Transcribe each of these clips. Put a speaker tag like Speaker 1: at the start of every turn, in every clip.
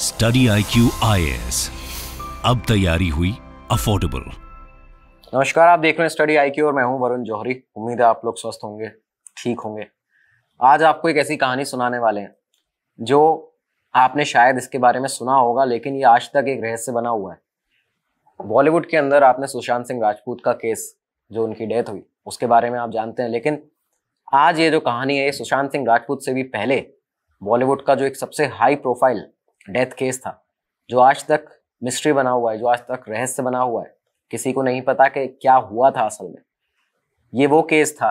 Speaker 1: study I Q आई अब तैयारी हुई अफोर्डेबल नमस्कार आप देख रहे हैं स्टडी आई और मैं हूं वरुण जौहरी उम्मीद है आप लोग स्वस्थ होंगे ठीक होंगे आज आपको एक ऐसी कहानी सुनाने वाले हैं जो आपने शायद इसके बारे में सुना होगा लेकिन ये आज तक एक रहस्य बना हुआ है बॉलीवुड के अंदर आपने सुशांत सिंह राजपूत का केस जो उनकी डेथ हुई उसके बारे में आप जानते हैं लेकिन आज ये जो कहानी है ये सुशांत सिंह राजपूत से भी पहले बॉलीवुड का जो एक सबसे हाई प्रोफाइल डेथ केस था जो आज तक मिस्ट्री बना हुआ है जो आज तक रहस्य बना हुआ है किसी को नहीं पता कि क्या हुआ था असल में ये वो केस था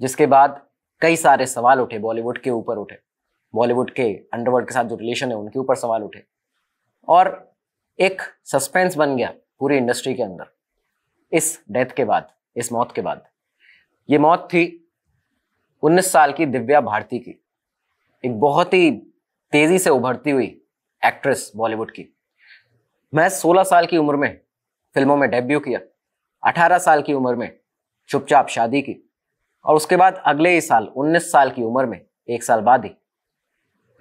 Speaker 1: जिसके बाद कई सारे सवाल उठे बॉलीवुड के ऊपर उठे बॉलीवुड के अंडरवर्ल्ड के साथ जो रिलेशन है उनके ऊपर सवाल उठे और एक सस्पेंस बन गया पूरी इंडस्ट्री के अंदर इस डेथ के बाद इस मौत के बाद ये मौत थी 19 साल की दिव्या भारती की एक बहुत ही तेजी से उभरती हुई एक्ट्रेस बॉलीवुड की मैं 16 साल की उम्र में फिल्मों में डेब्यू किया 18 साल की उम्र में चुपचाप शादी की और उसके बाद अगले ही साल 19 साल की उम्र में एक साल बाद ही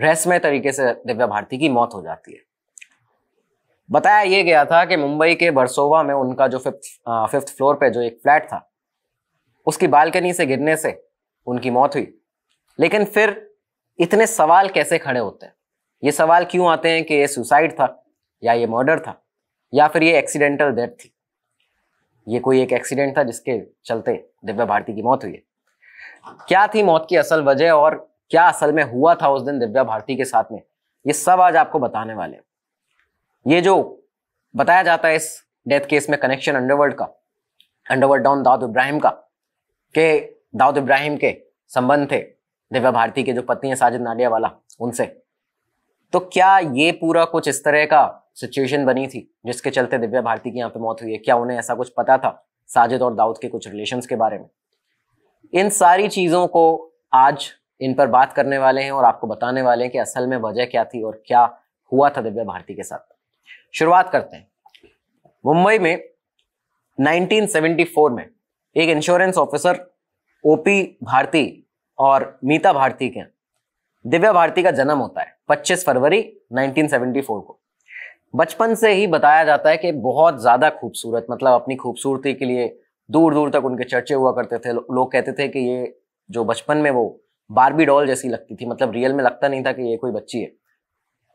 Speaker 1: रहस्यमय तरीके से दिव्या भारती की मौत हो जाती है बताया यह गया था कि मुंबई के बरसोवा में उनका जो फिफ्थ फिफ्थ फ्लोर पे जो एक फ्लैट था उसकी बालकनी से गिरने से उनकी मौत हुई लेकिन फिर इतने सवाल कैसे खड़े होते हैं ये सवाल क्यों आते हैं कि ये सुसाइड था या ये मर्डर था या फिर ये एक्सीडेंटल डेथ थी ये कोई एक एक्सीडेंट था जिसके चलते दिव्या भारती की मौत हुई है क्या थी मौत की असल वजह और क्या असल में हुआ था उस दिन दिव्या भारती के साथ में ये सब आज आपको बताने वाले हैं ये जो बताया जाता है इस डेथ केस में कनेक्शन अंडरवर्ल्ड का अंडरवर्ल्ड डॉन दाऊद इब्राहिम का के दाऊद इब्राहिम के संबंध थे दिव्या भारती के जो पत्नी है साजिद नाडिया वाला उनसे तो क्या ये पूरा कुछ इस तरह का सिचुएशन बनी थी जिसके चलते दिव्या भारती की यहाँ पे मौत हुई है क्या उन्हें ऐसा कुछ पता था साजिद और दाऊद के कुछ रिलेशन के बारे में इन सारी चीज़ों को आज इन पर बात करने वाले हैं और आपको बताने वाले हैं कि असल में वजह क्या थी और क्या हुआ था दिव्या भारती के साथ शुरुआत करते हैं मुंबई में 1974 में एक इंश्योरेंस ऑफिसर ओपी भारती और मीता भारती के दिव्या भारती का जन्म होता है 25 फरवरी 1974 को बचपन से ही बताया जाता है कि बहुत ज़्यादा खूबसूरत मतलब अपनी खूबसूरती के लिए दूर दूर तक उनके चर्चे हुआ करते थे लोग लो कहते थे कि ये जो बचपन में वो बारबी डॉल जैसी लगती थी मतलब रियल में लगता नहीं था कि ये कोई बच्ची है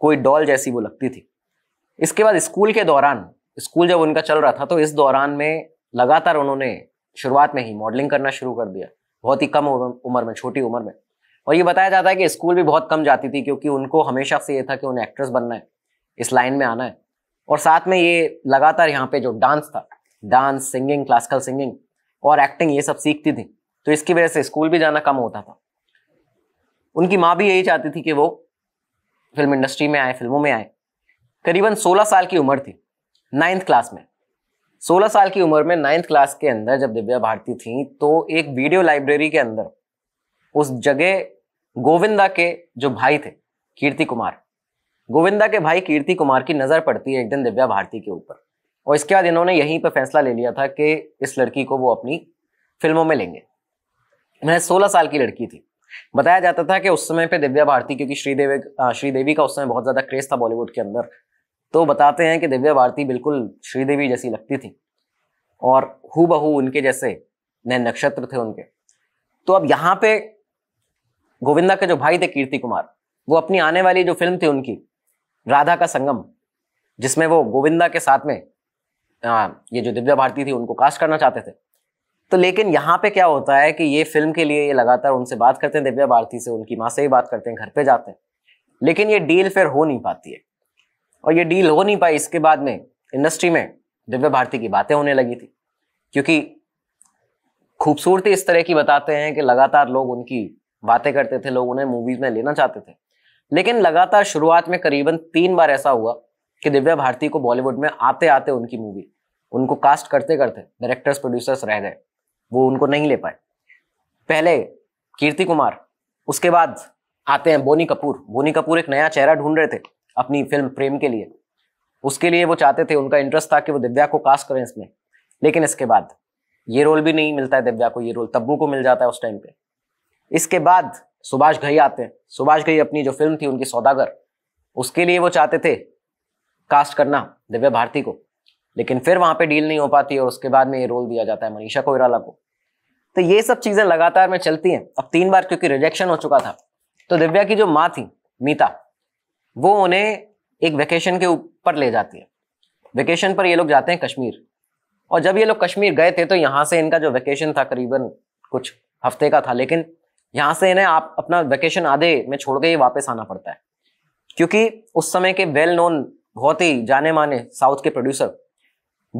Speaker 1: कोई डॉल जैसी वो लगती थी इसके बाद स्कूल के दौरान स्कूल जब उनका चल रहा था तो इस दौरान में लगातार उन्होंने शुरुआत में ही मॉडलिंग करना शुरू कर दिया बहुत ही कम उम्र में छोटी उम्र में और ये बताया जाता है कि स्कूल भी बहुत कम जाती थी क्योंकि उनको हमेशा से ये था कि उन्हें एक्ट्रेस बनना है इस लाइन में आना है और साथ में ये लगातार यहाँ पे जो डांस था डांस सिंगिंग क्लासिकल सिंगिंग और एक्टिंग ये सब सीखती थी तो इसकी वजह से स्कूल भी जाना कम होता था उनकी माँ भी यही चाहती थी कि वो फिल्म इंडस्ट्री में आए फिल्मों में आए करीबन 16 साल की उम्र थी नाइन्थ क्लास में 16 साल की उम्र में नाइन्थ क्लास के अंदर जब दिव्या भारती थी तो एक वीडियो लाइब्रेरी के अंदर उस जगह गोविंदा के जो भाई थे कीर्ति कुमार गोविंदा के भाई कीर्ति कुमार की नज़र पड़ती है एक दिन दिव्या भारती के ऊपर और इसके बाद इन्होंने यहीं पर फैसला ले लिया था कि इस लड़की को वो अपनी फिल्मों में लेंगे मैं सोलह साल की लड़की थी बताया जाता था कि उस समय पे दिव्या भारती क्योंकि श्रीदेवी श्रीदेवी का उस समय बहुत ज़्यादा क्रेज़ था बॉलीवुड के अंदर तो बताते हैं कि दिव्या भारती बिल्कुल श्रीदेवी जैसी लगती थी और हु बहू उनके जैसे नए नक्षत्र थे उनके तो अब यहाँ पे गोविंदा के जो भाई थे कीर्ति कुमार वो अपनी आने वाली जो फिल्म थी उनकी राधा का संगम जिसमें वो गोविंदा के साथ में आ, ये जो दिव्या भारती थी उनको कास्ट करना चाहते थे तो लेकिन यहाँ पे क्या होता है कि ये फिल्म के लिए ये लगातार उनसे बात करते हैं दिव्या भारती से उनकी माँ से ही बात करते हैं घर पे जाते हैं लेकिन ये डील फिर हो नहीं पाती है और ये डील हो नहीं पाई इसके बाद में इंडस्ट्री में दिव्या भारती की बातें होने लगी थी क्योंकि खूबसूरती इस तरह की बताते हैं कि लगातार लोग उनकी बातें करते थे लोग उन्हें मूवीज में लेना चाहते थे लेकिन लगातार शुरुआत में करीबन तीन बार ऐसा हुआ कि दिव्या भारती को बॉलीवुड में आते आते उनकी मूवी उनको कास्ट करते करते डायरेक्टर्स प्रोड्यूसर्स रह गए वो उनको नहीं ले पाए पहले कीर्ति कुमार उसके बाद आते हैं बोनी कपूर बोनी कपूर एक नया चेहरा ढूंढ रहे थे अपनी फिल्म प्रेम के लिए उसके लिए वो चाहते थे उनका इंटरेस्ट था कि वो दिव्या को कास्ट करें इसमें लेकिन इसके बाद ये रोल भी नहीं मिलता है दिव्या को ये रोल तब्बू को मिल जाता है उस टाइम पे इसके बाद सुभाष घई आते हैं सुभाष घई अपनी जो फिल्म थी उनकी सौदागर उसके लिए वो चाहते थे कास्ट करना दिव्या भारती को लेकिन फिर वहां पे डील नहीं हो पाती और उसके बाद में ये रोल दिया जाता है मनीषा कोयराला को तो ये सब चीजें लगातार में चलती हैं अब तीन बार क्योंकि रिजेक्शन हो चुका था तो दिव्या की जो माँ थी मीता वो उन्हें एक वेकेशन के ऊपर ले जाती है वेकेशन पर ये लोग जाते हैं कश्मीर और जब ये लोग कश्मीर गए थे तो यहाँ से इनका जो वेकेशन था करीबन कुछ हफ्ते का था लेकिन यहाँ से इन्हें आप अपना वैकेशन आधे में छोड़ के ही वापस आना पड़ता है क्योंकि उस समय के वेल नोन बहुत ही जाने माने साउथ के प्रोड्यूसर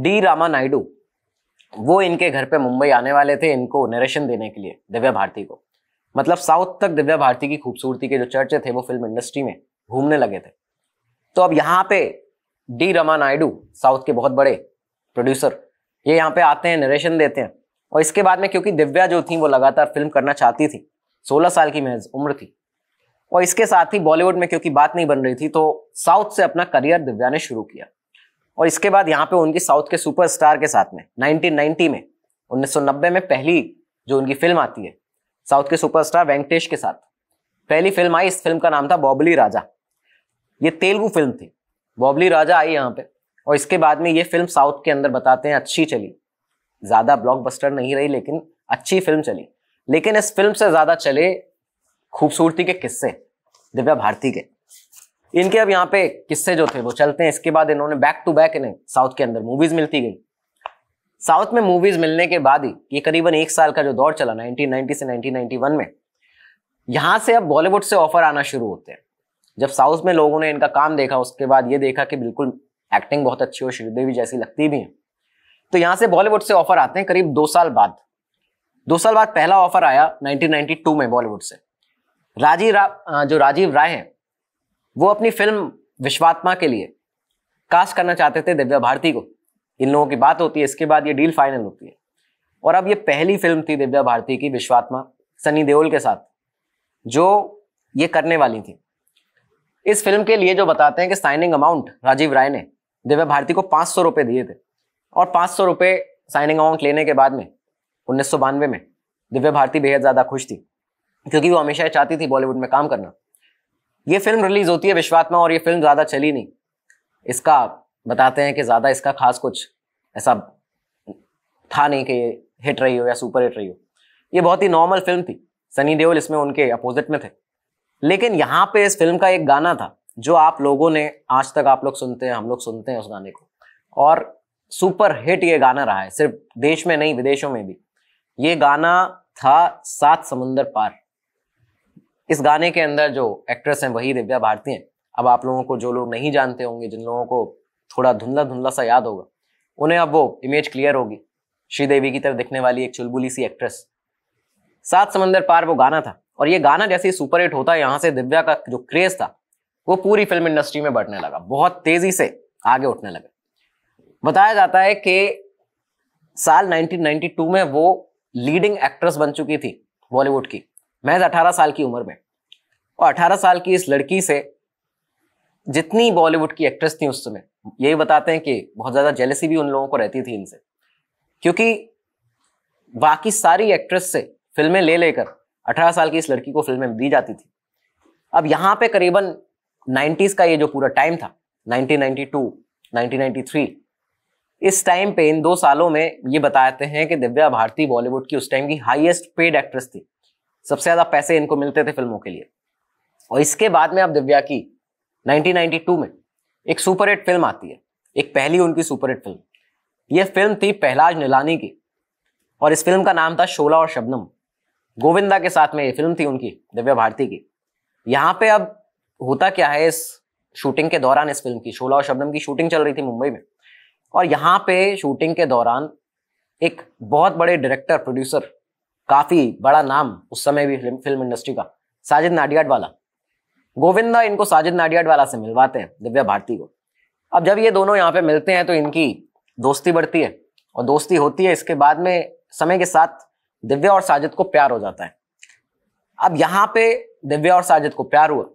Speaker 1: डी रामा नायडू वो इनके घर पे मुंबई आने वाले थे इनको नरेशन देने के लिए दिव्या भारती को मतलब साउथ तक दिव्या भारती की खूबसूरती के जो चर्चे थे वो फिल्म इंडस्ट्री में घूमने लगे थे तो अब यहाँ पे डी रमा नायडू साउथ के बहुत बड़े प्रोड्यूसर ये यहाँ पे आते हैं नरेशन देते हैं और इसके बाद में क्योंकि दिव्या जो थी वो लगातार फिल्म करना चाहती थी सोलह साल की महज उम्र थी और इसके साथ ही बॉलीवुड में क्योंकि बात नहीं बन रही थी तो साउथ से अपना करियर दिव्या ने शुरू किया और इसके बाद यहाँ पे उनकी साउथ के सुपरस्टार के साथ में 1990 में 1990 में पहली जो उनकी फिल्म आती है साउथ के सुपरस्टार वेंकटेश के साथ पहली फिल्म आई इस फिल्म का नाम था बॉबली राजा ये तेलुगु फिल्म थी बॉबली राजा आई यहाँ पे और इसके बाद में ये फिल्म साउथ के अंदर बताते हैं अच्छी चली ज़्यादा ब्लॉकबस्टर नहीं रही लेकिन अच्छी फिल्म चली लेकिन इस फिल्म से ज्यादा चले खूबसूरती के किस्से दिव्या भारती के इनके अब यहाँ पे किस्से जो थे वो चलते हैं इसके बाद इन्होंने बैक टू बैक इन्हें साउथ के अंदर मूवीज मिलती गई साउथ में मूवीज मिलने के बाद ही ये करीबन एक साल का जो दौर चला 1990 से 1991 में यहाँ से अब बॉलीवुड से ऑफर आना शुरू होते हैं जब साउथ में लोगों ने इनका काम देखा उसके बाद ये देखा कि बिल्कुल एक्टिंग बहुत अच्छी हो श्रीदेवी जैसी लगती भी है तो यहाँ से बॉलीवुड से ऑफर आते हैं करीब दो साल बाद दो साल बाद पहला ऑफर आया 1992 में बॉलीवुड से राजीव रा, जो राजीव राय हैं वो अपनी फिल्म विश्वात्मा के लिए कास्ट करना चाहते थे दिव्या भारती को इन लोगों की बात होती है इसके बाद ये डील फाइनल होती है और अब ये पहली फिल्म थी दिव्या भारती की विश्वात्मा सनी देओल के साथ जो ये करने वाली थी इस फिल्म के लिए जो बताते हैं कि साइनिंग अमाउंट राजीव राय ने दिव्या भारती को पाँच सौ रुपये दिए थे और पाँच सौ रुपये साइनिंग अमाउंट लेने के बाद में उन्नीस में दिव्या भारती बेहद ज़्यादा खुश थी क्योंकि वो हमेशा चाहती थी बॉलीवुड में काम करना ये फिल्म रिलीज होती है विश्वात्मा और ये फिल्म ज़्यादा चली नहीं इसका बताते हैं कि ज़्यादा इसका खास कुछ ऐसा था नहीं कि हिट रही हो या सुपर हिट रही हो ये बहुत ही नॉर्मल फिल्म थी सनी देओल इसमें उनके अपोजिट में थे लेकिन यहाँ पे इस फिल्म का एक गाना था जो आप लोगों ने आज तक आप लोग सुनते हैं हम लोग सुनते हैं उस गाने को और सुपर हिट ये गाना रहा है सिर्फ देश में नहीं विदेशों में भी ये गाना था सात समुंदर पार इस गाने के अंदर जो एक्ट्रेस हैं वही दिव्या भारती हैं अब आप लोगों को जो लोग नहीं जानते होंगे जिन लोगों को थोड़ा धुंधला धुंधला सा याद होगा उन्हें अब वो इमेज क्लियर होगी श्रीदेवी की तरफ दिखने वाली एक चुलबुली सी एक्ट्रेस सात समंदर पार वो गाना था और ये गाना जैसे ही सुपर हिट होता यहाँ से दिव्या का जो क्रेज था वो पूरी फिल्म इंडस्ट्री में बढ़ने लगा बहुत तेजी से आगे उठने लगा बताया जाता है कि साल 1992 में वो लीडिंग एक्ट्रेस बन चुकी थी बॉलीवुड की महज 18 साल की उम्र में और 18 साल की इस लड़की से जितनी बॉलीवुड की एक्ट्रेस थी उस समय यही बताते हैं कि बहुत ज़्यादा जेलसी भी उन लोगों को रहती थी इनसे क्योंकि बाकी सारी एक्ट्रेस से फिल्में ले लेकर 18 साल की इस लड़की को फिल्में दी जाती थी अब यहाँ पे करीबन 90s का ये जो पूरा टाइम था 1992, 1993 इस टाइम पे इन दो सालों में ये बताते हैं कि दिव्या भारती बॉलीवुड की उस टाइम की हाईएस्ट पेड एक्ट्रेस थी सबसे ज़्यादा पैसे इनको मिलते थे फिल्मों के लिए और इसके बाद में आप दिव्या की 1992 में एक सुपरहिट फिल्म आती है एक पहली उनकी सुपरहिट फिल्म यह फिल्म थी पहलाज नीलानी की और इस फिल्म का नाम था शोला और शबनम गोविंदा के साथ में ये फिल्म थी उनकी दिव्या भारती की यहाँ पे अब होता क्या है इस शूटिंग के दौरान इस फिल्म की शोला और शबनम की शूटिंग चल रही थी मुंबई में और यहाँ पे शूटिंग के दौरान एक बहुत बड़े डायरेक्टर प्रोड्यूसर काफ़ी बड़ा नाम उस समय भी फिल्म फिल्म इंडस्ट्री का साजिद नाडियाड वाला गोविंदा इनको साजिद नाडियाड वाला से मिलवाते हैं दिव्या भारती को अब जब ये दोनों यहाँ पे मिलते हैं तो इनकी दोस्ती बढ़ती है और दोस्ती होती है इसके बाद में समय के साथ दिव्या और साजिद को प्यार हो जाता है अब यहाँ पे दिव्या और साजिद को प्यार हुआ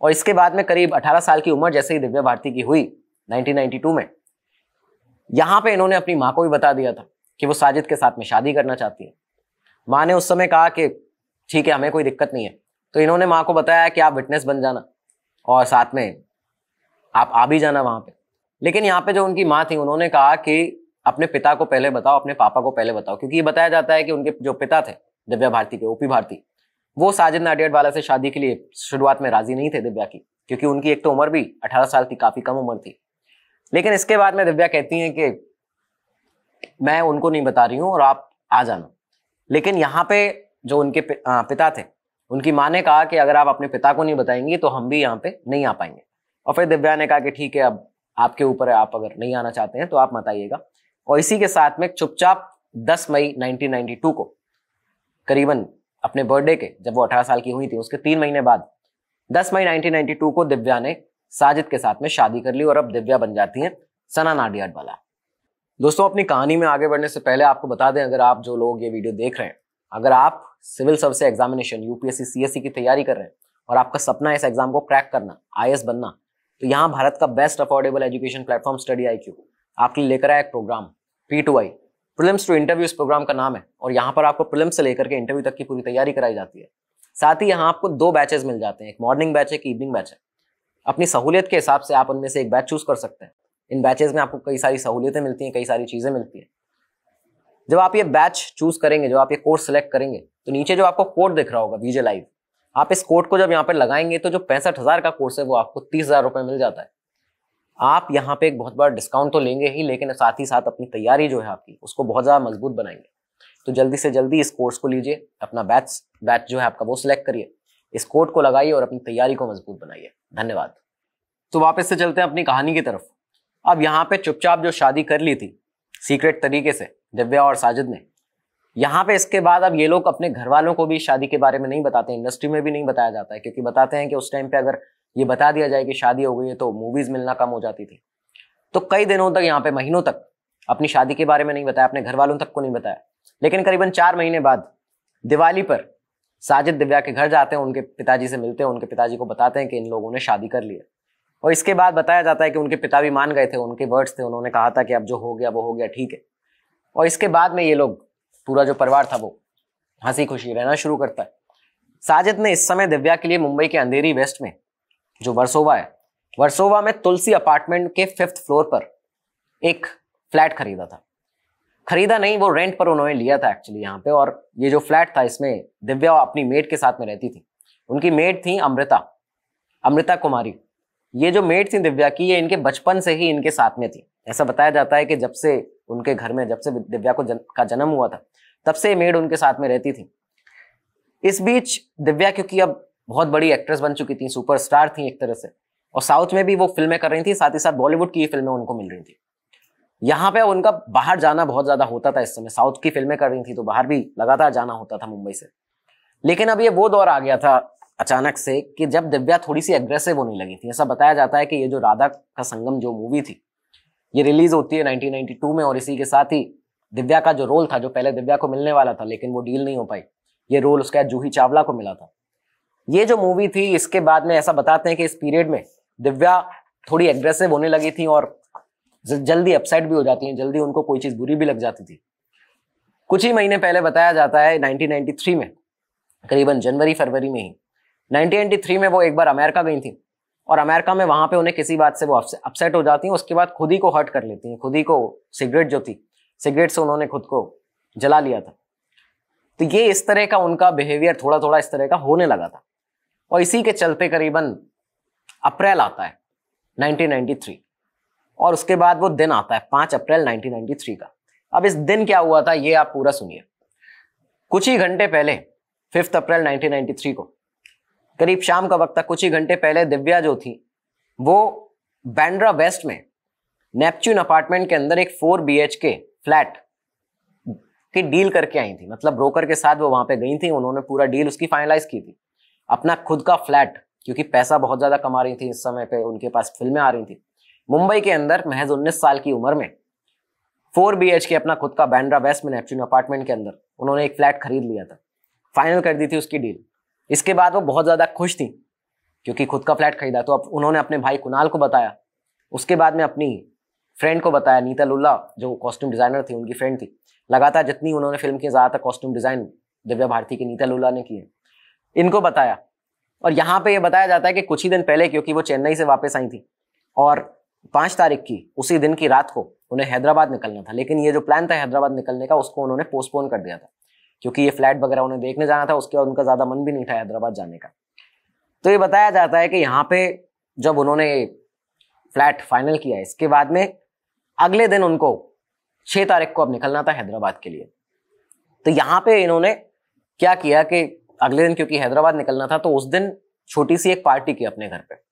Speaker 1: और इसके बाद में करीब 18 साल की उम्र जैसे ही दिव्या भारती की हुई 1992 में यहाँ पे इन्होंने अपनी माँ को भी बता दिया था कि वो साजिद के साथ में शादी करना चाहती है माँ ने उस समय कहा कि ठीक है हमें कोई दिक्कत नहीं है तो इन्होंने माँ को बताया कि आप विटनेस बन जाना और साथ में आप आ भी जाना वहां पे लेकिन यहाँ पे जो उनकी माँ थी उन्होंने कहा कि अपने पिता को पहले बताओ अपने पापा को पहले बताओ क्योंकि ये बताया जाता है कि उनके जो पिता थे दिव्या भारती के ओपी भारती वो साजिद नाडियड वाला से शादी के लिए शुरुआत में राजी नहीं थे दिव्या की क्योंकि उनकी एक तो उम्र भी अठारह साल की काफ़ी कम उम्र थी लेकिन इसके बाद में दिव्या कहती है कि मैं उनको नहीं बता रही हूं और आप आ जाना लेकिन यहाँ पे जो उनके पिता थे उनकी माँ ने कहा कि अगर आप अपने पिता को नहीं बताएंगी तो हम भी यहाँ पे नहीं आ पाएंगे और फिर दिव्या ने कहा कि ठीक है अब आपके ऊपर है आप अगर नहीं आना चाहते हैं तो आप मत आइएगा और इसी के साथ में चुपचाप 10 मई 1992 को करीबन अपने बर्थडे के जब वो 18 साल की हुई थी उसके तीन महीने बाद 10 मई 1992 को दिव्या ने साजिद के साथ में शादी कर ली और अब दिव्या बन जाती हैं सना नाडियाड वाला दोस्तों अपनी कहानी में आगे बढ़ने से पहले आपको बता दें अगर आप जो लोग ये वीडियो देख रहे हैं अगर आप civil service examination UPSC CSC की तैयारी कर रहे हैं और आपका सपना है इस एग्जाम को क्रैक करना आई बनना तो यहाँ भारत का best affordable education platform study I Q आपके लिए लेकर आया एक program P to I prelims to interview इस प्रोग्राम का नाम है और यहाँ पर आपको प्रिलिम्स से लेकर के इंटरव्यू तक की पूरी तैयारी कराई जाती है साथ ही यहाँ आपको दो बैचेज मिल जाते हैं एक मॉर्निंग बैच है एक इवनिंग बैच है अपनी सहूलियत के हिसाब से आप उनमें से एक बैच चूज कर सकते हैं इन बैचेज में आपको कई सारी सहूलियतें मिलती हैं कई सारी चीज़ें मिलती हैं जब आप ये बैच चूज करेंगे जब आप ये कोर्स सेलेक्ट करेंगे तो नीचे जो आपको कोड दिख रहा होगा वीजे लाइव आप इस कोड को जब यहाँ पर लगाएंगे तो जो पैंसठ हज़ार का कोर्स है वो आपको तीस हज़ार रुपये मिल जाता है आप यहाँ पे एक बहुत बड़ा डिस्काउंट तो लेंगे ही लेकिन साथ ही साथ अपनी तैयारी जो है आपकी उसको बहुत ज़्यादा मजबूत बनाएंगे तो जल्दी से जल्दी इस कोर्स को लीजिए अपना बैच बैच जो है आपका वो सिलेक्ट करिए इस कोट को लगाइए और अपनी तैयारी को मजबूत बनाइए धन्यवाद तो वापस से चलते हैं अपनी कहानी की तरफ अब यहाँ पे चुपचाप जो शादी कर ली थी सीक्रेट तरीके से दिव्या और साजिद ने यहाँ पे इसके बाद अब ये लोग अपने घर वालों को भी शादी के बारे में नहीं बताते इंडस्ट्री में भी नहीं बताया जाता है क्योंकि बताते हैं कि उस टाइम पे अगर ये बता दिया जाए कि शादी हो गई है तो मूवीज मिलना कम हो जाती थी तो कई दिनों तक यहाँ पे महीनों तक अपनी शादी के बारे में नहीं बताया अपने घर वालों तक को नहीं बताया लेकिन करीबन चार महीने बाद दिवाली पर साजिद दिव्या के घर जाते हैं उनके पिताजी से मिलते हैं उनके पिताजी को बताते हैं कि इन लोगों ने शादी कर ली है और इसके बाद बताया जाता है कि उनके पिता भी मान गए थे उनके वर्ड्स थे उन्होंने कहा था कि अब जो हो गया वो हो गया ठीक है और इसके बाद में ये लोग पूरा जो परिवार था वो हंसी खुशी रहना शुरू करता है साजिद ने इस समय दिव्या के लिए मुंबई के अंधेरी वेस्ट में जो वर्सोवा है वर्सोवा में तुलसी अपार्टमेंट के फिफ्थ फ्लोर पर एक फ्लैट खरीदा था खरीदा नहीं वो रेंट पर उन्होंने लिया था एक्चुअली यहाँ पे और ये जो फ्लैट था इसमें दिव्या अपनी मेड के साथ में रहती थी उनकी मेड थी अमृता अमृता कुमारी ये जो मेड थी दिव्या की ये इनके बचपन से ही इनके साथ में थी ऐसा बताया जाता है कि जब से उनके घर में जब से दिव्या को जन, का जन्म हुआ था तब से मेड उनके साथ में रहती थी इस बीच दिव्या क्योंकि अब बहुत बड़ी एक्ट्रेस बन चुकी थी सुपरस्टार थी एक तरह से और साउथ में भी वो फिल्में कर रही थी साथ ही साथ बॉलीवुड की फिल्में उनको मिल रही थी यहाँ पे उनका बाहर जाना बहुत ज्यादा होता था इस समय साउथ की फिल्में कर रही थी तो बाहर भी लगातार जाना होता था मुंबई से लेकिन अब ये वो दौर आ गया था अचानक से कि जब दिव्या थोड़ी सी एग्रेसिव होने लगी थी ऐसा बताया जाता है कि ये जो राधा का संगम जो मूवी थी ये रिलीज होती है 1992 में और इसी के साथ ही दिव्या का जो रोल था जो पहले दिव्या को मिलने वाला था लेकिन वो डील नहीं हो पाई ये रोल उसके जूही चावला को मिला था ये जो मूवी थी इसके बाद में ऐसा बताते हैं कि इस पीरियड में दिव्या थोड़ी एग्रेसिव होने लगी थी और जल्दी अपसेट भी हो जाती हैं जल्दी उनको कोई चीज़ बुरी भी लग जाती थी कुछ ही महीने पहले बताया जाता है 1993 में करीबन जनवरी फरवरी में ही 1993 में वो एक बार अमेरिका गई थी और अमेरिका में वहाँ पे उन्हें किसी बात से वो अपसेट हो जाती हैं उसके बाद खुद ही को हर्ट कर लेती हैं खुद ही को सिगरेट जो थी सिगरेट से उन्होंने खुद को जला लिया था तो ये इस तरह का उनका बिहेवियर थोड़ा थोड़ा इस तरह का होने लगा था और इसी के चलते करीबन अप्रैल आता है 1993 और उसके बाद वो दिन आता है पांच अप्रैल 1993 का अब इस दिन क्या हुआ था ये आप पूरा सुनिए कुछ ही घंटे पहले फिफ्थ अप्रैल 1993 को करीब शाम का वक्त था कुछ ही घंटे पहले दिव्या जो थी वो बैंड्रा वेस्ट में नेपच्यून अपार्टमेंट के अंदर एक फोर बी के फ्लैट की डील करके आई थी मतलब ब्रोकर के साथ वो वहां पे गई थी उन्होंने पूरा डील उसकी फाइनलाइज की थी अपना खुद का फ्लैट क्योंकि पैसा बहुत ज्यादा कमा रही थी इस समय पे उनके पास फिल्में आ रही थी मुंबई के अंदर महज 19 साल की उम्र में फोर बी के अपना खुद का बैंड्रा वेस्ट में नेपच्यून अपार्टमेंट के अंदर उन्होंने एक फ्लैट खरीद लिया था फाइनल कर दी थी उसकी डील इसके बाद वो बहुत ज़्यादा खुश थी क्योंकि खुद का फ्लैट खरीदा तो अब उन्होंने अपने भाई कुणाल को बताया उसके बाद में अपनी फ्रेंड को बताया नीता लुल्ला जो कॉस्ट्यूम डिज़ाइनर थी उनकी फ्रेंड थी लगातार जितनी उन्होंने फिल्म की ज़्यादातर कॉस्ट्यूम डिज़ाइन दिव्या भारती की नीता लुल्ला ने किए इनको बताया और यहाँ पे ये बताया जाता है कि कुछ ही दिन पहले क्योंकि वो चेन्नई से वापस आई थी और पांच तारीख की उसी दिन की रात को उन्हें हैदराबाद निकलना था लेकिन ये जो प्लान था हैदराबाद निकलने का उसको उन्होंने पोस्टपोन कर दिया था क्योंकि ये फ्लैट वगैरह उन्हें देखने जाना था उसके बाद उनका ज़्यादा मन भी नहीं था हैदराबाद जाने का तो ये बताया जाता है कि यहाँ पे जब उन्होंने फ्लैट फाइनल किया इसके बाद में अगले दिन उनको छह तारीख को अब निकलना था हैदराबाद के लिए तो यहाँ पे इन्होंने क्या किया कि अगले दिन क्योंकि हैदराबाद निकलना था तो उस दिन छोटी सी एक पार्टी की अपने घर पर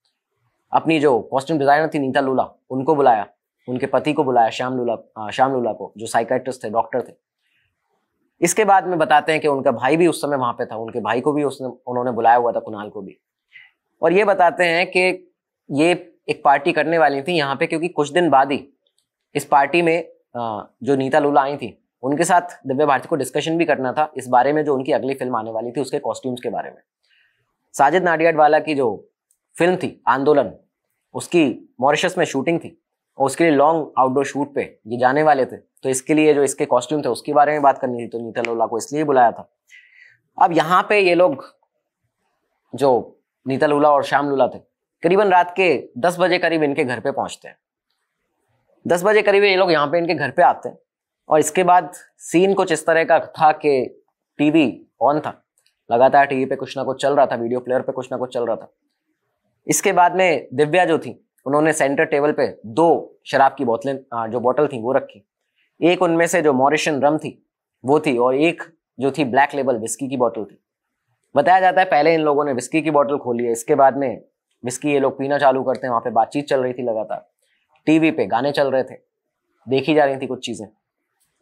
Speaker 1: अपनी जो कॉस्ट्यूम डिजाइनर थी नीता लूला उनको बुलाया उनके पति को बुलाया श्याम लूला श्याम लूला को जो साइकेट्रिस्ट थे डॉक्टर थे इसके बाद में बताते हैं कि उनका भाई भी उस समय वहां पे था उनके भाई को भी उसने उन्होंने बुलाया हुआ था कुणाल को भी और ये बताते हैं कि ये एक पार्टी करने वाली थी यहाँ पे क्योंकि कुछ दिन बाद ही इस पार्टी में जो नीता लूला आई थी उनके साथ दिव्य भारती को डिस्कशन भी करना था इस बारे में जो उनकी अगली फिल्म आने वाली थी उसके कॉस्ट्यूम्स के बारे में साजिद नाडियाडवाला की जो फिल्म थी आंदोलन उसकी मॉरिशस में शूटिंग थी और उसके लिए लॉन्ग आउटडोर शूट पे ये जाने वाले थे तो इसके लिए जो इसके कॉस्ट्यूम थे उसके बारे में बात करनी थी तो नीता लोला को इसलिए बुलाया था अब यहाँ पे ये लोग जो नीता लूला और श्याम लूला थे करीबन रात के दस बजे करीब इनके घर पे पहुंचते हैं दस बजे करीब ये लोग यहाँ पे इनके घर पे आते हैं और इसके बाद सीन कुछ इस तरह का था कि टीवी ऑन था लगातार टीवी पे कुछ ना कुछ चल रहा था वीडियो प्लेयर पे कुछ ना कुछ चल रहा था इसके बाद में दिव्या जो थी उन्होंने सेंटर टेबल पे दो शराब की बोतलें जो बोतल थी वो रखी एक उनमें से जो मॉरिशन रम थी वो थी और एक जो थी ब्लैक लेबल विस्की की बोतल थी बताया जाता है पहले इन लोगों ने विस्की की बोतल खोली है इसके बाद में विस्की ये लोग पीना चालू करते हैं वहाँ पे बातचीत चल रही थी लगातार टीवी पे गाने चल रहे थे देखी जा रही थी कुछ चीज़ें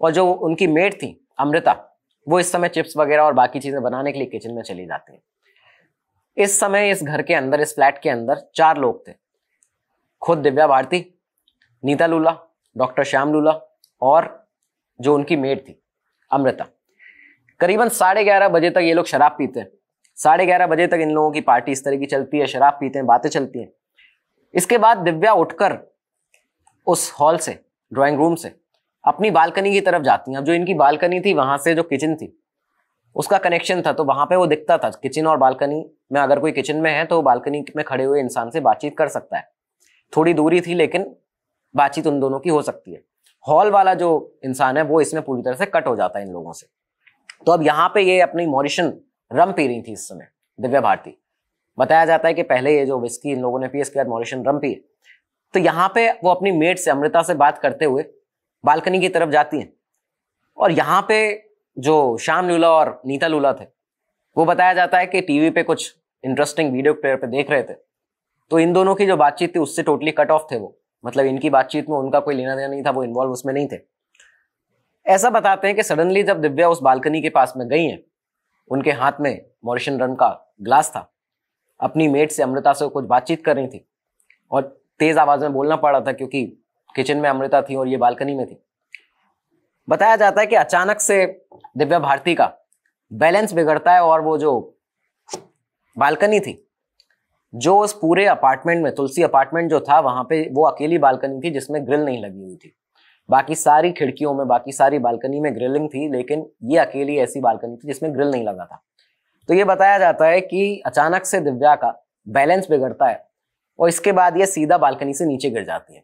Speaker 1: और जो उनकी मेट थी अमृता वो इस समय चिप्स वगैरह और बाकी चीज़ें बनाने के लिए किचन में चली जाती है इस समय इस घर के अंदर इस फ्लैट के अंदर चार लोग थे खुद दिव्या भारती नीता लूला डॉक्टर श्याम लूला और जो उनकी मेड थी अमृता करीबन साढ़े ग्यारह बजे तक ये लोग शराब पीते हैं साढ़े ग्यारह बजे तक इन लोगों की पार्टी इस तरह की चलती है शराब पीते हैं बातें चलती हैं इसके बाद दिव्या उठकर उस हॉल से ड्राइंग रूम से अपनी बालकनी की तरफ जाती हैं अब जो इनकी बालकनी थी वहां से जो किचन थी उसका कनेक्शन था तो वहां पे वो दिखता था किचन और बालकनी में अगर कोई किचन में है तो बालकनी में खड़े हुए इंसान से बातचीत कर सकता है थोड़ी दूरी थी लेकिन बातचीत उन दोनों की हो सकती है हॉल वाला जो इंसान है वो इसमें पूरी तरह से कट हो जाता है इन लोगों से तो अब यहाँ पे ये अपनी मॉरिशन रम पी रही थी इस समय दिव्या भारती बताया जाता है कि पहले ये जो विस्की इन लोगों ने पी इसके बाद मॉरिशन रम पी तो यहाँ पे वो अपनी मेट से अमृता से बात करते हुए बालकनी की तरफ जाती हैं और यहाँ पे जो श्याम लूला और नीता लूला थे वो बताया जाता है कि टीवी पे कुछ इंटरेस्टिंग वीडियो प्लेयर पे देख रहे थे तो इन दोनों की जो बातचीत थी उससे टोटली कट ऑफ थे वो मतलब इनकी बातचीत में उनका कोई लेना देना नहीं था वो इन्वॉल्व उसमें नहीं थे ऐसा बताते हैं कि सडनली जब दिव्या उस बालकनी के पास में गई हैं उनके हाथ में मॉरिशन रन का ग्लास था अपनी मेट से अमृता से कुछ बातचीत कर रही थी और तेज़ आवाज़ में बोलना पड़ रहा था क्योंकि किचन में अमृता थी और ये बालकनी में थी बताया जाता है कि अचानक से दिव्या भारती का बैलेंस बिगड़ता है और वो जो बालकनी थी जो उस पूरे अपार्टमेंट में तुलसी अपार्टमेंट जो था वहां पे वो अकेली बालकनी थी जिसमें ग्रिल नहीं लगी हुई थी बाकी सारी खिड़कियों में बाकी सारी बालकनी में ग्रिलिंग थी लेकिन ये अकेली ऐसी बालकनी थी जिसमें ग्रिल नहीं लगा था तो ये बताया जाता है कि अचानक से दिव्या का बैलेंस बिगड़ता है और इसके बाद ये सीधा बालकनी से नीचे गिर जाती है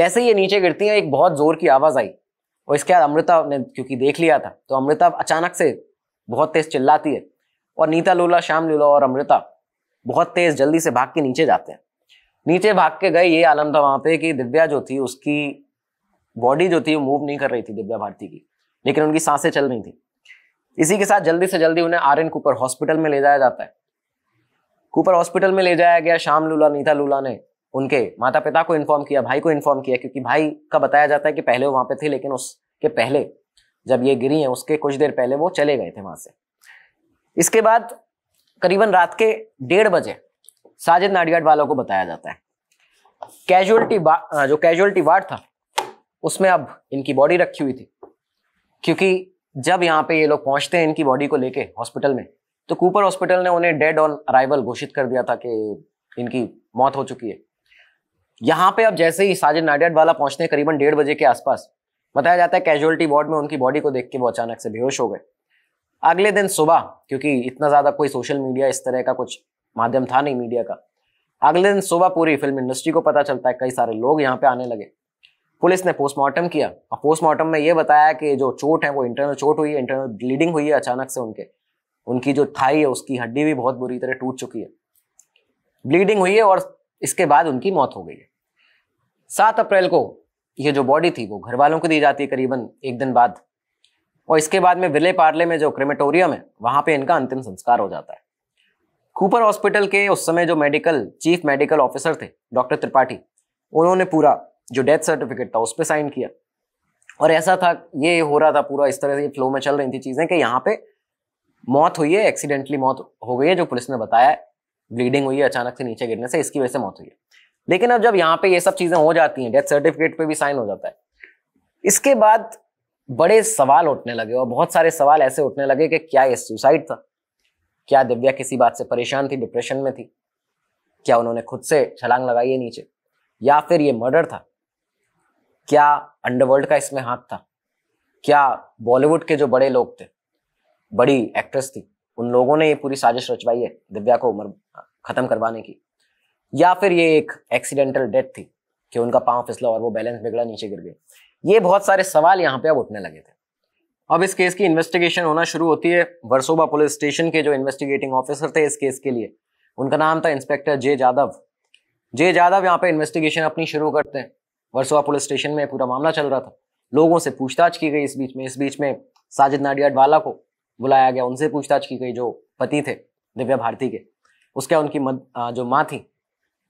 Speaker 1: जैसे ये नीचे गिरती है एक बहुत जोर की आवाज आई और इसके बाद अमृता ने क्योंकि देख लिया था तो अमृता अचानक से बहुत तेज चिल्लाती है और नीता लूला श्याम लूला और अमृता बहुत तेज जल्दी से भाग के नीचे जाते हैं नीचे भाग के गए ये आलम था वहां पे कि दिव्या जो थी उसकी बॉडी जो थी वो मूव नहीं कर रही थी दिव्या भारती की लेकिन उनकी सांसें चल रही थी इसी के साथ जल्दी से जल्दी उन्हें आर एन कूपर हॉस्पिटल में ले जाया जाता है कूपर हॉस्पिटल में ले जाया गया श्याम लूला नीता लूला ने उनके माता पिता को इन्फॉर्म किया भाई को इन्फॉर्म किया क्योंकि भाई का बताया जाता है कि पहले वो वहां पे थे लेकिन उसके पहले जब ये गिरी हैं उसके कुछ देर पहले वो चले गए थे वहां से इसके बाद करीबन रात के डेढ़ बजे साजिद नाडियाड वालों को बताया जाता है कैजुअलिटी जो कैजुअलिटी वार्ड था उसमें अब इनकी बॉडी रखी हुई थी क्योंकि जब यहाँ पे ये लोग पहुँचते हैं इनकी बॉडी को लेके हॉस्पिटल में तो कूपर हॉस्पिटल ने उन्हें डेड ऑन अराइवल घोषित कर दिया था कि इनकी मौत हो चुकी है यहाँ पे अब जैसे ही साजिद नाडियाड वाला पहुँचते हैं करीबन डेढ़ बजे के आसपास बताया जाता है कैजुअलिटी वार्ड में उनकी बॉडी को देख के वो अचानक से बेहोश हो गए अगले दिन सुबह क्योंकि इतना ज़्यादा कोई सोशल मीडिया इस तरह का कुछ माध्यम था नहीं मीडिया का अगले दिन सुबह पूरी फिल्म इंडस्ट्री को पता चलता है कई सारे लोग यहाँ पे आने लगे पुलिस ने पोस्टमार्टम किया और पोस्टमार्टम में ये बताया कि जो चोट है वो इंटरनल चोट हुई है इंटरनल ब्लीडिंग हुई है अचानक से उनके उनकी जो थाई है उसकी हड्डी भी बहुत बुरी तरह टूट चुकी है ब्लीडिंग हुई है और इसके बाद उनकी मौत हो गई है सात अप्रैल को ये जो बॉडी थी वो घर वालों को दी जाती है करीबन एक दिन बाद और इसके बाद में विले पार्ले में जो क्रेमेटोरियम है वहाँ पे इनका अंतिम संस्कार हो जाता है कूपर हॉस्पिटल के उस समय जो मेडिकल चीफ मेडिकल ऑफिसर थे डॉक्टर त्रिपाठी उन्होंने पूरा जो डेथ सर्टिफिकेट था उस पर साइन किया और ऐसा था ये हो रहा था पूरा इस तरह से फ्लो में चल रही थी चीज़ें कि यहाँ पे मौत हुई है एक्सीडेंटली मौत हो गई है जो पुलिस ने बताया ब्लीडिंग हुई है अचानक से नीचे गिरने से इसकी वजह से मौत हुई है लेकिन अब जब यहाँ पे ये सब चीज़ें हो जाती हैं डेथ सर्टिफिकेट पे भी साइन हो जाता है इसके बाद बड़े सवाल उठने लगे और बहुत सारे सवाल ऐसे उठने लगे कि क्या ये सुसाइड था क्या दिव्या किसी बात से परेशान थी डिप्रेशन में थी क्या उन्होंने खुद से छलांग लगाई है नीचे या फिर ये मर्डर था क्या अंडरवर्ल्ड का इसमें हाथ था क्या बॉलीवुड के जो बड़े लोग थे बड़ी एक्ट्रेस थी उन लोगों ने ये पूरी साजिश रचवाई है दिव्या को उम्र खत्म करवाने की या फिर ये एक एक्सीडेंटल डेथ थी कि उनका पांव फिसला और वो बैलेंस बिगड़ा नीचे गिर गए ये बहुत सारे सवाल यहाँ पे अब उठने लगे थे अब इस केस की इन्वेस्टिगेशन होना शुरू होती है वर्सोबा पुलिस स्टेशन के जो इन्वेस्टिगेटिंग ऑफिसर थे इस केस के लिए उनका नाम था inspector J Jadhav J Jadhav यहाँ पे इन्वेस्टिगेशन अपनी शुरू करते हैं वर्सोबा पुलिस स्टेशन में पूरा मामला चल रहा था लोगों से पूछताछ की गई इस बीच में इस बीच में साजिद नाडियाडवाला को बुलाया गया उनसे पूछताछ की गई जो पति थे दिव्या भारती के उसके उनकी मद, जो माँ थी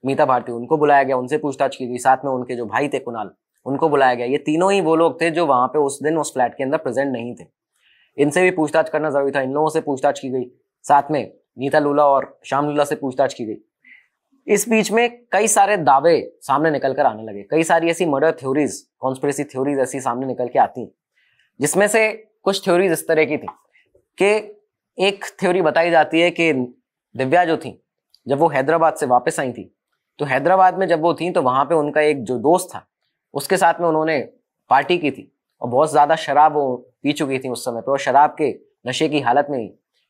Speaker 1: मीता भारती उनको बुलाया गया उनसे पूछताछ की गई साथ में उनके जो भाई थे कुणाल उनको बुलाया गया ये तीनों ही वो लोग थे जो वहाँ पे उस दिन उस फ्लैट के अंदर प्रेजेंट नहीं थे इनसे भी पूछताछ करना जरूरी था इन लोगों से पूछताछ की गई साथ में नीता लूला और श्याम लूला से पूछताछ की गई इस बीच में कई सारे दावे सामने निकल कर आने लगे कई सारी ऐसी मर्डर थ्योरीज कॉन्स्परेसी थ्योरीज ऐसी सामने निकल के आती जिसमें से कुछ थ्योरीज इस तरह की थी कि एक थ्योरी बताई जाती है कि दिव्या जो थी जब वो हैदराबाद से वापस आई थी तो हैदराबाद में जब वो थी तो वहाँ पे उनका एक जो दोस्त था उसके साथ में उन्होंने पार्टी की थी और बहुत ज़्यादा शराब वो पी चुकी थी उस समय पर और शराब के नशे की हालत में ही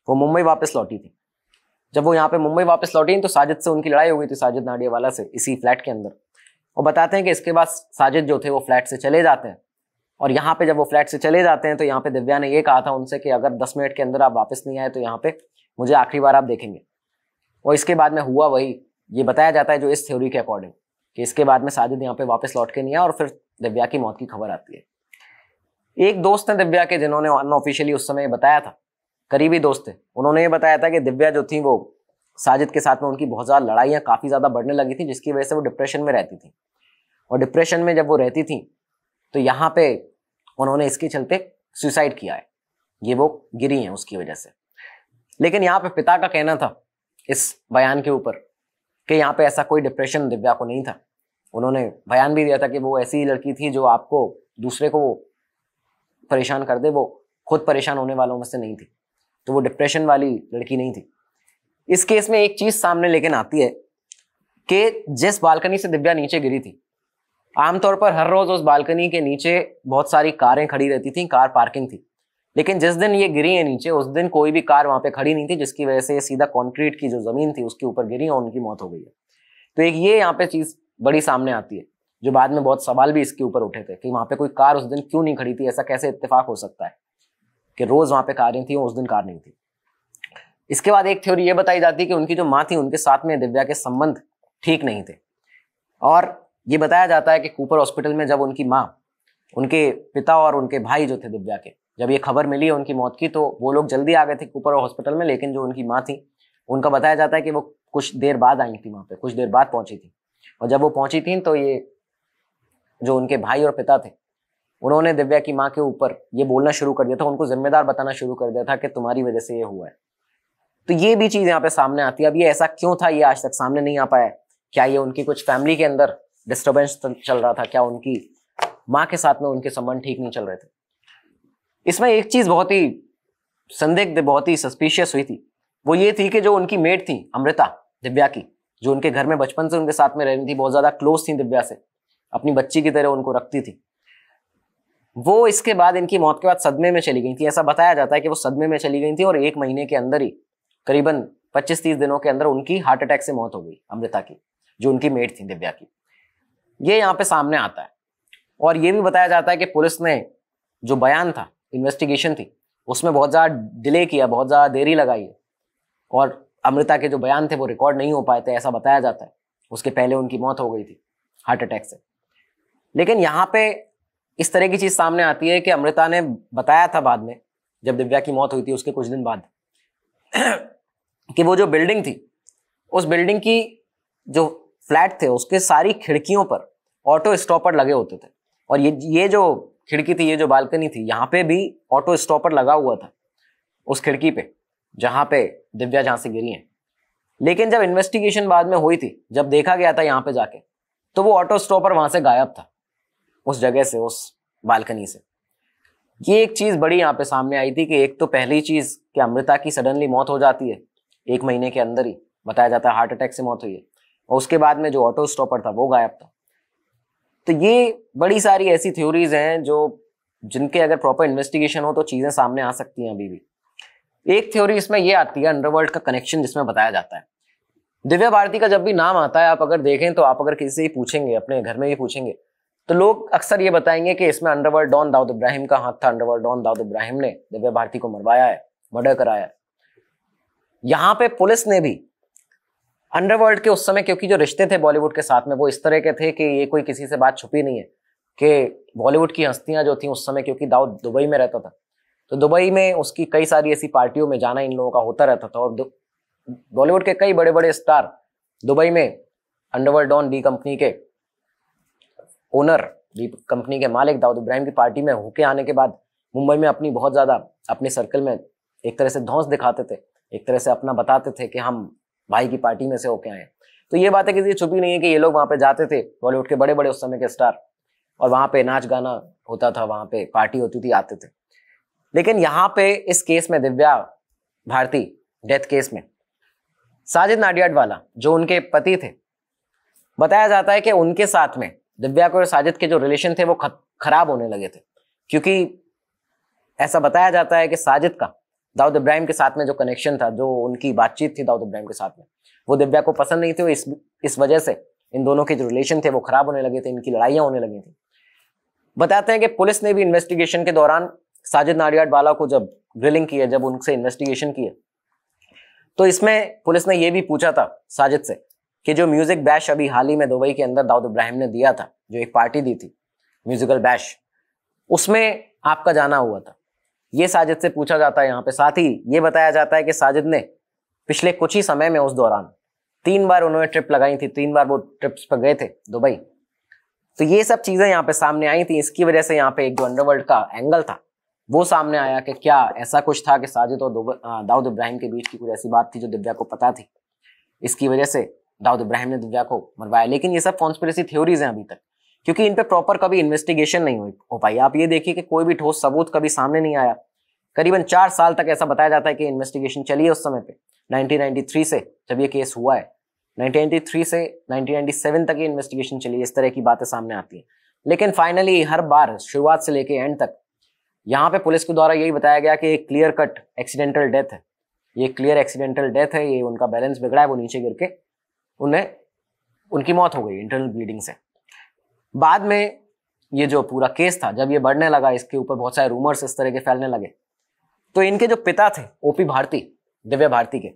Speaker 1: वो मुंबई वापस लौटी थी जब वो यहाँ पे मुंबई वापस लौटी तो साजिद से उनकी लड़ाई हो गई थी साजिद नाडियावाला से इसी फ्लैट के अंदर और बताते हैं कि इसके बाद साजिद जो थे वो फ्लैट से चले जाते हैं और यहाँ पे जब वो फ्लैट से चले जाते हैं तो यहाँ पे दिव्या ने ये कहा था उनसे कि अगर दस मिनट के अंदर आप वापस नहीं आए तो यहाँ पे मुझे आखिरी बार आप देखेंगे और इसके बाद में हुआ वही ये बताया जाता है जो इस थ्योरी के अकॉर्डिंग कि इसके बाद में साजिद यहाँ पे वापस लौट के नहीं आया और फिर दिव्या की मौत की खबर आती है एक दोस्त हैं दिव्या के जिन्होंने अनऑफिशियली उस समय बताया था करीबी दोस्त थे उन्होंने ये बताया था कि दिव्या जो थी वो साजिद के साथ में उनकी बहुत ज़्यादा लड़ाइयाँ काफ़ी ज़्यादा बढ़ने लगी थी जिसकी वजह से वो डिप्रेशन में रहती थी और डिप्रेशन में जब वो रहती थी तो यहाँ पे उन्होंने इसके चलते सुसाइड किया है ये वो गिरी हैं उसकी वजह से लेकिन यहाँ पे पिता का कहना था इस बयान के ऊपर कि यहाँ पे ऐसा कोई डिप्रेशन दिव्या को नहीं था उन्होंने बयान भी दिया था कि वो ऐसी ही लड़की थी जो आपको दूसरे को परेशान कर दे वो खुद परेशान होने वालों में से नहीं थी तो वो डिप्रेशन वाली लड़की नहीं थी इस केस में एक चीज़ सामने लेकिन आती है कि जिस बालकनी से दिव्या नीचे गिरी थी आमतौर पर हर रोज़ उस बालकनी के नीचे बहुत सारी कारें खड़ी रहती थी कार पार्किंग थी लेकिन जिस दिन ये गिरी है नीचे उस दिन कोई भी कार वहां पे खड़ी नहीं थी जिसकी वजह से सीधा कंक्रीट की जो ज़मीन थी उसके ऊपर गिरी और उनकी मौत हो गई है तो एक ये यहाँ पे चीज़ बड़ी सामने आती है जो बाद में बहुत सवाल भी इसके ऊपर उठे थे कि वहाँ पे कोई कार उस दिन क्यों नहीं खड़ी थी ऐसा कैसे इत्तेफाक हो सकता है कि रोज़ वहाँ पे कारें थी उस दिन कार नहीं थी इसके बाद एक थ्योरी ये बताई जाती है कि उनकी जो माँ थी उनके साथ में दिव्या के संबंध ठीक नहीं थे और ये बताया जाता है कि कूपर हॉस्पिटल में जब उनकी माँ उनके पिता और उनके भाई जो थे दिव्या के जब ये खबर मिली है उनकी मौत की तो वो लोग जल्दी आ गए थे कूपर हॉस्पिटल में लेकिन जो उनकी माँ थी उनका बताया जाता है कि वो कुछ देर बाद आई थी वहाँ पे कुछ देर बाद पहुंची थी और जब वो पहुंची थी तो ये जो उनके भाई और पिता थे उन्होंने दिव्या की माँ के ऊपर ये बोलना शुरू कर दिया था उनको जिम्मेदार बताना शुरू कर दिया था कि तुम्हारी वजह से ये हुआ है तो ये भी चीज़ यहाँ पे सामने आती है अब ये ऐसा क्यों था ये आज तक सामने नहीं आ पाया क्या ये उनकी कुछ फैमिली के अंदर डिस्टर्बेंस चल रहा था क्या उनकी माँ के साथ में उनके संबंध ठीक नहीं चल रहे थे इसमें एक चीज़ बहुत ही संदिग्ध बहुत ही सस्पिशियस हुई थी वो ये थी कि जो उनकी मेट थी अमृता दिव्या की जो उनके घर में बचपन से उनके साथ में रह रही थी बहुत ज़्यादा क्लोज थी दिव्या से अपनी बच्ची की तरह उनको रखती थी वो इसके बाद इनकी मौत के बाद सदमे में चली गई थी ऐसा बताया जाता है कि वो सदमे में चली गई थी और एक महीने के अंदर ही करीबन 25-30 दिनों के अंदर उनकी हार्ट अटैक से मौत हो गई अमृता की जो उनकी मेट थी दिव्या की ये यहाँ पे सामने आता है और ये भी बताया जाता है कि पुलिस ने जो बयान था इन्वेस्टिगेशन थी उसमें बहुत ज़्यादा डिले किया बहुत ज़्यादा देरी लगाई है और अमृता के जो बयान थे वो रिकॉर्ड नहीं हो पाए थे ऐसा बताया जाता है उसके पहले उनकी मौत हो गई थी हार्ट अटैक से लेकिन यहाँ पे इस तरह की चीज़ सामने आती है कि अमृता ने बताया था बाद में जब दिव्या की मौत हुई थी उसके कुछ दिन बाद कि वो जो बिल्डिंग थी उस बिल्डिंग की जो फ्लैट थे उसके सारी खिड़कियों पर ऑटो स्टॉपर लगे होते थे और ये ये जो खिड़की थी ये जो बालकनी थी यहाँ पे भी ऑटो स्टॉपर लगा हुआ था उस खिड़की पे जहाँ पे दिव्या जहां से गिरी हैं लेकिन जब इन्वेस्टिगेशन बाद में हुई थी जब देखा गया था यहाँ पे जाके तो वो ऑटो स्टॉपर वहां से गायब था उस जगह से उस बालकनी से ये एक चीज बड़ी यहाँ पे सामने आई थी कि एक तो पहली चीज कि अमृता की सडनली मौत हो जाती है एक महीने के अंदर ही बताया जाता है हार्ट अटैक से मौत हुई है और उसके बाद में जो ऑटो स्टॉपर था वो गायब था तो ये बड़ी सारी ऐसी थ्योरीज हैं जो जिनके अगर प्रॉपर इन्वेस्टिगेशन हो तो चीज़ें सामने आ सकती हैं अभी भी एक थ्योरी इसमें यह आती है अंडरवर्ल्ड का कनेक्शन जिसमें बताया जाता है दिव्या भारती का जब भी नाम आता है आप अगर देखें तो आप अगर किसी से ही पूछेंगे अपने घर में भी पूछेंगे तो लोग अक्सर ये बताएंगे कि इसमें अंडरवर्ल्ड डॉन दाऊद इब्राहिम का हाथ था अंडरवर्ल्ड डॉन दाऊद इब्राहिम ने दिव्या भारती को मरवाया है मर्डर कराया है यहाँ पे पुलिस ने भी अंडरवर्ल्ड के उस समय क्योंकि जो रिश्ते थे बॉलीवुड के साथ में वो इस तरह के थे कि ये कोई किसी से बात छुपी नहीं है कि बॉलीवुड की हस्तियां जो थी उस समय क्योंकि दाऊद दुबई में रहता था तो दुबई में उसकी कई सारी ऐसी पार्टियों में जाना इन लोगों का होता रहता था और बॉलीवुड के कई बड़े बड़े स्टार दुबई में अंडरवर्ल्ड डॉन डी कंपनी के ओनर डी कंपनी के मालिक दाऊद इब्राहिम की पार्टी में होके आने के बाद मुंबई में अपनी बहुत ज़्यादा अपने सर्कल में एक तरह से धौंस दिखाते थे एक तरह से अपना बताते थे कि हम भाई की पार्टी में से होके आए तो ये बात है कि छुपी नहीं है कि ये लोग वहाँ पे जाते थे बॉलीवुड के बड़े बड़े उस समय के स्टार और वहाँ पे नाच गाना होता था वहाँ पे पार्टी होती थी आते थे लेकिन यहां पे इस केस में दिव्या भारती डेथ केस में साजिद नाडियाड वाला जो उनके पति थे बताया जाता है कि उनके साथ में दिव्या को और साजिद के जो रिलेशन थे वो खराब होने लगे थे क्योंकि ऐसा बताया जाता है कि साजिद का दाऊद इब्राहिम के साथ में जो कनेक्शन था जो उनकी बातचीत थी दाऊद इब्राहिम के साथ में वो दिव्या को पसंद नहीं थे इस इस वजह से इन दोनों के जो रिलेशन थे वो खराब होने लगे थे इनकी लड़ाइयाँ होने लगी थी बताते हैं कि पुलिस ने भी इन्वेस्टिगेशन के दौरान साजिद नारियाड वाला को जब ग्रिलिंग की है जब उनसे इन्वेस्टिगेशन की है तो इसमें पुलिस ने यह भी पूछा था साजिद से कि जो म्यूजिक बैश अभी हाल ही में दुबई के अंदर दाऊद इब्राहिम ने दिया था जो एक पार्टी दी थी म्यूजिकल बैश उसमें आपका जाना हुआ था ये साजिद से पूछा जाता है यहाँ पे साथ ही ये बताया जाता है कि साजिद ने पिछले कुछ ही समय में उस दौरान तीन बार उन्होंने ट्रिप लगाई थी तीन बार वो ट्रिप्स पर गए थे दुबई तो ये सब चीज़ें यहाँ पे सामने आई थी इसकी वजह से यहाँ पे एक जो अंडरवर्ल्ड का एंगल था वो सामने आया कि क्या ऐसा कुछ था कि साजिद और दाऊद इब्राहिम के बीच की कुछ ऐसी बात थी जो दिव्या को पता थी इसकी वजह से दाऊद इब्राहिम ने दिव्या को मरवाया लेकिन ये सब कॉन्स्पिरसी थ्योरीज हैं अभी तक क्योंकि इन पर प्रॉपर कभी इन्वेस्टिगेशन नहीं हुई हो पाई आप ये देखिए कि कोई भी ठोस सबूत कभी सामने नहीं आया करीबन चार साल तक ऐसा बताया जाता है कि इन्वेस्टिगेशन चली है उस समय पे 1993 से जब ये केस हुआ है 1993 से 1997 तक ये इन्वेस्टिगेशन चली इस तरह की बातें सामने आती हैं लेकिन फाइनली हर बार शुरुआत से लेके एंड तक यहाँ पे पुलिस के द्वारा यही बताया गया कि एक क्लियर कट एक्सीडेंटल डेथ है ये क्लियर एक्सीडेंटल डेथ है ये उनका बैलेंस बिगड़ा है वो नीचे गिर के उन्हें उनकी मौत हो गई इंटरनल ब्लीडिंग से बाद में ये जो पूरा केस था जब ये बढ़ने लगा इसके ऊपर बहुत सारे रूमर्स इस तरह के फैलने लगे तो इनके जो पिता थे ओपी भारती दिव्या भारती के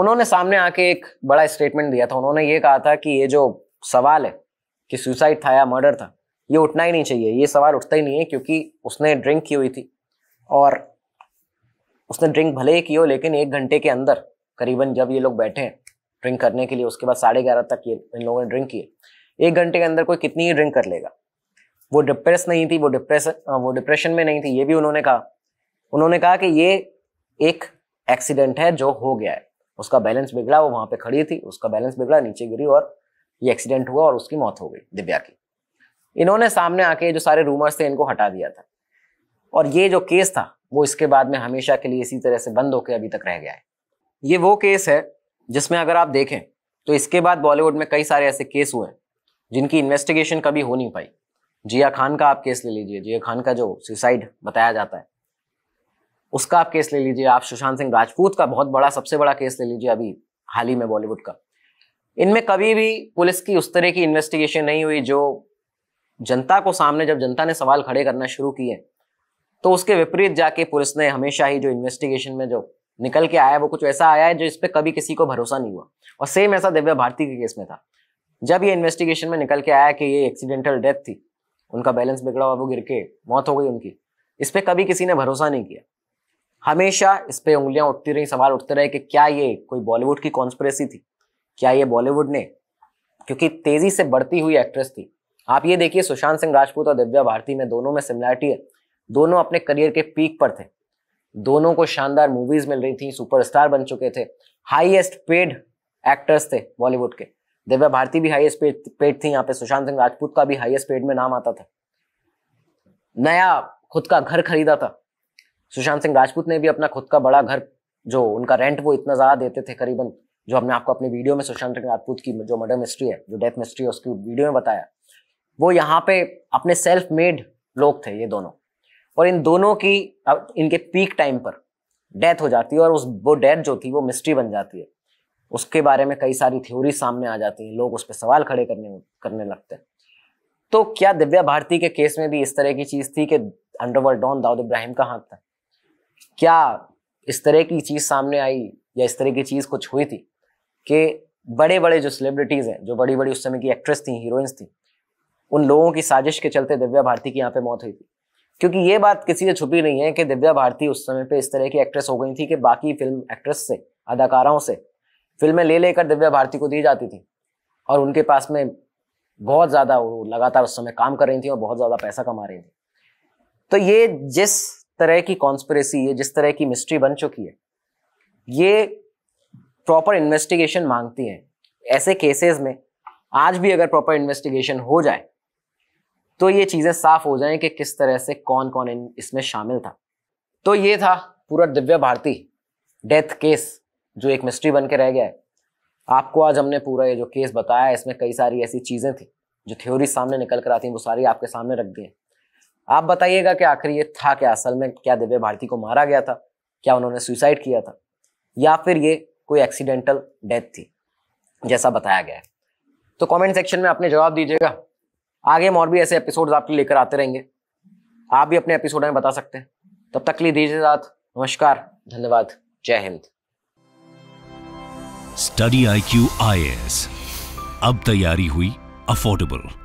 Speaker 1: उन्होंने सामने आके एक बड़ा स्टेटमेंट दिया था उन्होंने ये कहा था कि ये जो सवाल है कि सुसाइड था या मर्डर था ये उठना ही नहीं चाहिए ये सवाल उठता ही नहीं है क्योंकि उसने ड्रिंक की हुई थी और उसने ड्रिंक भले ही की हो लेकिन एक घंटे के अंदर करीबन जब ये लोग बैठे हैं ड्रिंक करने के लिए उसके बाद साढ़े ग्यारह तक ये इन लोगों ने ड्रिंक किए एक घंटे के अंदर कोई कितनी ही ड्रिंक कर लेगा वो डिप्रेस नहीं थी वो डिप्रेस वो डिप्रेशन में नहीं थी ये भी उन्होंने कहा उन्होंने कहा कि ये एक एक्सीडेंट है जो हो गया है उसका बैलेंस बिगड़ा वो वहाँ पे खड़ी थी उसका बैलेंस बिगड़ा नीचे गिरी और ये एक्सीडेंट हुआ और उसकी मौत हो गई दिव्या की इन्होंने सामने आके जो सारे रूमर्स थे इनको हटा दिया था और ये जो केस था वो इसके बाद में हमेशा के लिए इसी तरह से बंद होकर अभी तक रह गया है ये वो केस है जिसमें अगर आप देखें तो इसके बाद बॉलीवुड में कई सारे ऐसे केस हुए जिनकी इन्वेस्टिगेशन कभी हो नहीं पाई जिया खान का आप केस ले लीजिए जिया खान का जो सुसाइड बताया जाता है उसका आप केस ले लीजिए आप सुशांत सिंह राजपूत का बहुत बड़ा सबसे बड़ा केस ले लीजिए अभी हाल ही में बॉलीवुड का इनमें कभी भी पुलिस की उस तरह की इन्वेस्टिगेशन नहीं हुई जो जनता को सामने जब जनता ने सवाल खड़े करना शुरू किए तो उसके विपरीत जाके पुलिस ने हमेशा ही जो इन्वेस्टिगेशन में जो निकल के आया वो कुछ ऐसा आया है जो इस पर कभी किसी को भरोसा नहीं हुआ और सेम ऐसा दिव्या भारती के केस में था जब ये इन्वेस्टिगेशन में निकल के आया कि ये एक्सीडेंटल डेथ थी उनका बैलेंस बिगड़ा हुआ वो गिर के मौत हो गई उनकी इस पर कभी किसी ने भरोसा नहीं किया हमेशा इस पर उंगलियां उठती रही सवाल उठते रहे कि क्या ये कोई बॉलीवुड की कॉन्स्परेसी थी क्या ये बॉलीवुड ने क्योंकि तेजी से बढ़ती हुई एक्ट्रेस थी आप ये देखिए सुशांत सिंह राजपूत और दिव्या भारती में दोनों में सिमिलैरिटी है दोनों अपने करियर के पीक पर थे दोनों को शानदार मूवीज मिल रही थी सुपरस्टार बन चुके थे हाईएस्ट पेड एक्टर्स थे बॉलीवुड के दिव्या भारती भी हाईएस्ट पेड पेड थी यहाँ पे सुशांत सिंह राजपूत का भी हाईएस्ट पेड में नाम आता था नया खुद का घर खरीदा था सुशांत सिंह राजपूत ने भी अपना खुद का बड़ा घर जो उनका रेंट वो इतना ज्यादा देते थे करीबन जो हमने आपको अपने वीडियो में सुशांत सिंह राजपूत की जो मर्डर मिस्ट्री है जो डेथ मिस्ट्री है उसकी वीडियो में बताया वो यहाँ पे अपने सेल्फ मेड लोग थे ये दोनों और इन दोनों की इनके पीक टाइम पर डेथ हो जाती है और उस वो डेथ जो थी वो मिस्ट्री बन जाती है उसके बारे में कई सारी थ्योरी सामने आ जाती हैं लोग उस पर सवाल खड़े करने करने लगते हैं तो क्या दिव्या भारती के केस में भी इस तरह की चीज़ थी कि अंडरवर्ल्ड डॉन दाऊद इब्राहिम का हाथ था क्या इस तरह की चीज़ सामने आई या इस तरह की चीज़ कुछ हुई थी कि बड़े बड़े जो सेलिब्रिटीज़ हैं जो बड़ी बड़ी उस समय की एक्ट्रेस थी हीरोइंस थी उन लोगों की साजिश के चलते दिव्या भारती की यहाँ पे मौत हुई थी क्योंकि ये बात किसी से छुपी नहीं है कि दिव्या भारती उस समय पे इस तरह की एक्ट्रेस हो गई थी कि बाकी फिल्म एक्ट्रेस से अदाकाराओं से फिल्में ले लेकर दिव्या भारती को दी जाती थी और उनके पास में बहुत ज़्यादा वो लगातार उस समय काम कर रही थी और बहुत ज़्यादा पैसा कमा रही थी तो ये जिस तरह की कॉन्स्परेसी ये जिस तरह की मिस्ट्री बन चुकी है ये प्रॉपर इन्वेस्टिगेशन मांगती है ऐसे केसेस में आज भी अगर प्रॉपर इन्वेस्टिगेशन हो जाए तो ये चीज़ें साफ हो जाएं कि किस तरह से कौन कौन इसमें शामिल था तो ये था पूरा दिव्य भारती डेथ केस जो एक मिस्ट्री बन के रह गया है आपको आज हमने पूरा ये जो केस बताया इसमें कई सारी ऐसी चीज़ें थी जो थ्योरी सामने निकल कर आती हैं वो सारी आपके सामने रख दी हैं आप बताइएगा कि आखिर ये था क्या असल में क्या दिव्य भारती को मारा गया था क्या उन्होंने सुसाइड किया था या फिर ये कोई एक्सीडेंटल डेथ थी जैसा बताया गया है तो कमेंट सेक्शन में आपने जवाब दीजिएगा आगे हम और भी ऐसे एपिसोड्स आपके लेकर आते रहेंगे आप भी अपने एपिसोड में बता सकते हैं तब तक लिए दीजिए साथ नमस्कार धन्यवाद जय हिंद study I Q I S अब तैयारी हुई अफोर्डेबल